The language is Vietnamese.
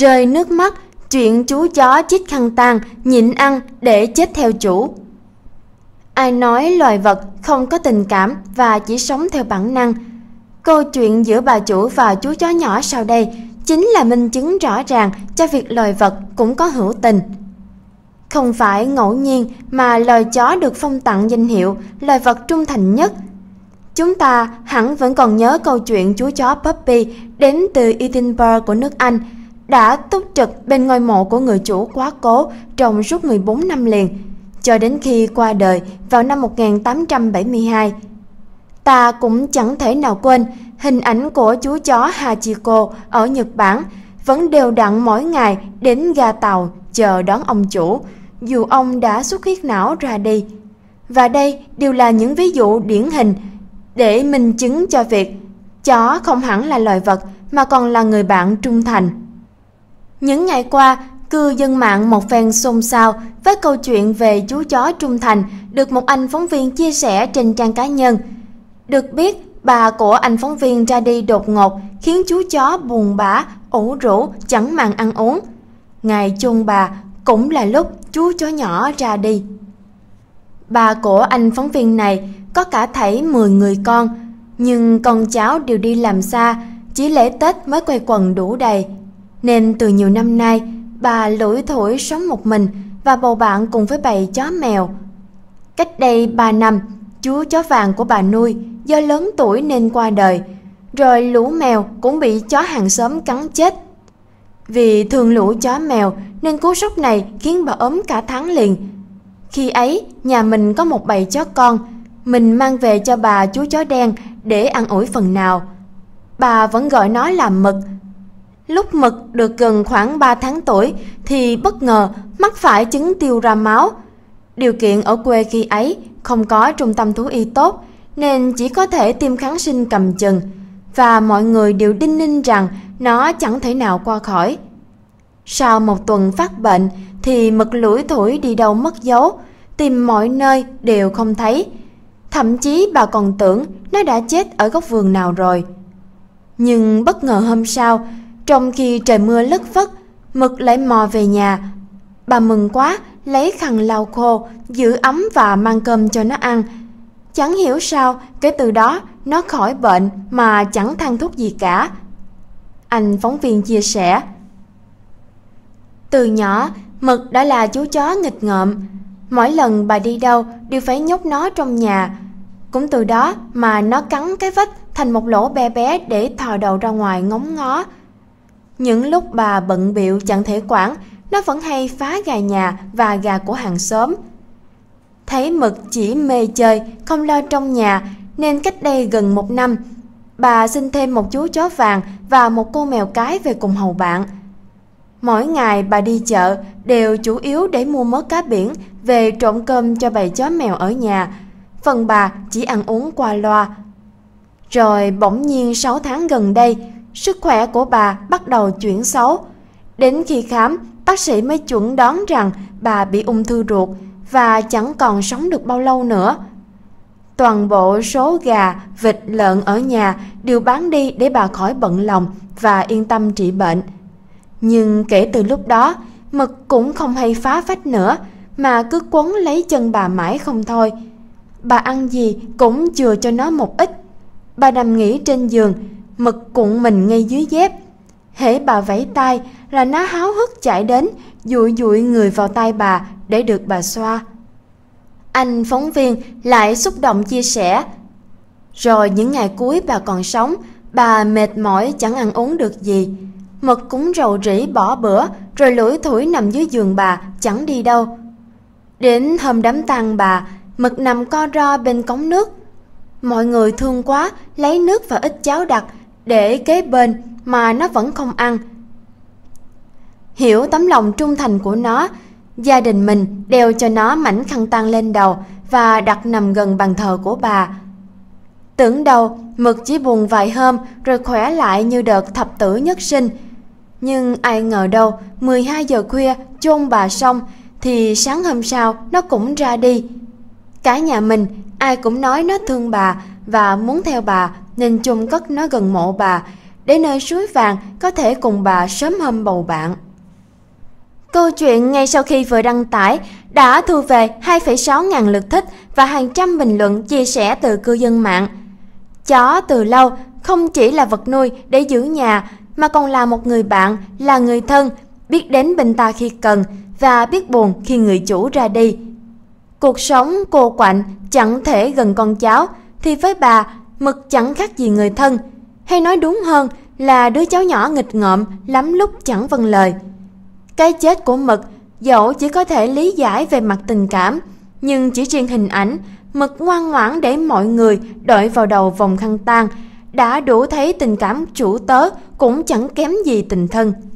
rơi nước mắt, chuyện chú chó chích khăn tang nhịn ăn để chết theo chủ. Ai nói loài vật không có tình cảm và chỉ sống theo bản năng. Câu chuyện giữa bà chủ và chú chó nhỏ sau đây chính là minh chứng rõ ràng cho việc loài vật cũng có hữu tình. Không phải ngẫu nhiên mà loài chó được phong tặng danh hiệu loài vật trung thành nhất. Chúng ta hẳn vẫn còn nhớ câu chuyện chú chó Puppy đến từ Edinburgh của nước Anh – đã túc trực bên ngôi mộ của người chủ quá cố trong suốt 14 năm liền, cho đến khi qua đời vào năm 1872. Ta cũng chẳng thể nào quên hình ảnh của chú chó Hachiko ở Nhật Bản vẫn đều đặn mỗi ngày đến ga tàu chờ đón ông chủ, dù ông đã xuất huyết não ra đi. Và đây đều là những ví dụ điển hình để minh chứng cho việc chó không hẳn là loài vật mà còn là người bạn trung thành. Những ngày qua, cư dân mạng một phen xôn xao với câu chuyện về chú chó trung thành được một anh phóng viên chia sẻ trên trang cá nhân. Được biết, bà của anh phóng viên ra đi đột ngột khiến chú chó buồn bã, ủ rũ, chẳng màng ăn uống. Ngày chôn bà cũng là lúc chú chó nhỏ ra đi. Bà của anh phóng viên này có cả thảy 10 người con, nhưng con cháu đều đi làm xa, chỉ lễ Tết mới quay quần đủ đầy – nên từ nhiều năm nay bà lủi thủi sống một mình và bầu bạn cùng với bầy chó mèo. Cách đây ba năm, chú chó vàng của bà nuôi do lớn tuổi nên qua đời, rồi lũ mèo cũng bị chó hàng xóm cắn chết. Vì thương lũ chó mèo nên cú sốc này khiến bà ốm cả tháng liền. Khi ấy, nhà mình có một bầy chó con, mình mang về cho bà chú chó đen để ăn ủi phần nào. Bà vẫn gọi nó là mực Lúc mực được gần khoảng 3 tháng tuổi thì bất ngờ mắc phải chứng tiêu ra máu. Điều kiện ở quê khi ấy không có trung tâm thú y tốt nên chỉ có thể tiêm kháng sinh cầm chừng và mọi người đều đinh ninh rằng nó chẳng thể nào qua khỏi. Sau một tuần phát bệnh thì mực lủi thủi đi đâu mất dấu, tìm mọi nơi đều không thấy. Thậm chí bà còn tưởng nó đã chết ở góc vườn nào rồi. Nhưng bất ngờ hôm sau, trong khi trời mưa lất phất, Mực lại mò về nhà. Bà mừng quá, lấy khăn lau khô, giữ ấm và mang cơm cho nó ăn. Chẳng hiểu sao, kể từ đó nó khỏi bệnh mà chẳng than thuốc gì cả. Anh phóng viên chia sẻ. Từ nhỏ, Mực đã là chú chó nghịch ngợm. Mỗi lần bà đi đâu đều phải nhốt nó trong nhà. Cũng từ đó mà nó cắn cái vách thành một lỗ bé bé để thò đầu ra ngoài ngóng ngó. Những lúc bà bận biệu chẳng thể quản, nó vẫn hay phá gà nhà và gà của hàng xóm. Thấy mực chỉ mê chơi, không lo trong nhà, nên cách đây gần một năm, bà xin thêm một chú chó vàng và một cô mèo cái về cùng hầu bạn. Mỗi ngày bà đi chợ đều chủ yếu để mua mớ cá biển về trộn cơm cho bầy chó mèo ở nhà. Phần bà chỉ ăn uống qua loa. Rồi bỗng nhiên 6 tháng gần đây, Sức khỏe của bà bắt đầu chuyển xấu. Đến khi khám, bác sĩ mới chuẩn đoán rằng bà bị ung thư ruột và chẳng còn sống được bao lâu nữa. Toàn bộ số gà, vịt, lợn ở nhà đều bán đi để bà khỏi bận lòng và yên tâm trị bệnh. Nhưng kể từ lúc đó, Mực cũng không hay phá phách nữa mà cứ quấn lấy chân bà mãi không thôi. Bà ăn gì cũng chừa cho nó một ít. Bà nằm nghỉ trên giường, mực cuộn mình ngay dưới dép hễ bà vẫy tay là nó háo hức chạy đến dụi dụi người vào tay bà để được bà xoa anh phóng viên lại xúc động chia sẻ rồi những ngày cuối bà còn sống bà mệt mỏi chẳng ăn uống được gì mực cúng rầu rĩ bỏ bữa rồi lủi thủi nằm dưới giường bà chẳng đi đâu đến hôm đám tang bà mực nằm co ro bên cống nước mọi người thương quá lấy nước và ít cháo đặt để kế bên mà nó vẫn không ăn. Hiểu tấm lòng trung thành của nó, gia đình mình đeo cho nó mảnh khăn tang lên đầu và đặt nằm gần bàn thờ của bà. Tưởng đầu mực chỉ buồn vài hôm rồi khỏe lại như đợt thập tử nhất sinh. Nhưng ai ngờ đâu 12 giờ khuya chôn bà xong thì sáng hôm sau nó cũng ra đi. Cả nhà mình ai cũng nói nó thương bà và muốn theo bà nên chôn cất nó gần mộ bà, để nơi suối vàng có thể cùng bà sớm hôm bầu bạn. Câu chuyện ngay sau khi vừa đăng tải đã thu về 2,6 ngàn lượt thích và hàng trăm bình luận chia sẻ từ cư dân mạng. Chó từ lâu không chỉ là vật nuôi để giữ nhà mà còn là một người bạn, là người thân, biết đến bình ta khi cần và biết buồn khi người chủ ra đi. Cuộc sống cô quạnh chẳng thể gần con cháu thì với bà mực chẳng khác gì người thân, hay nói đúng hơn là đứa cháu nhỏ nghịch ngợm lắm lúc chẳng vâng lời. Cái chết của mực dẫu chỉ có thể lý giải về mặt tình cảm, nhưng chỉ riêng hình ảnh, mực ngoan ngoãn để mọi người đội vào đầu vòng khăn tang, đã đủ thấy tình cảm chủ tớ cũng chẳng kém gì tình thân.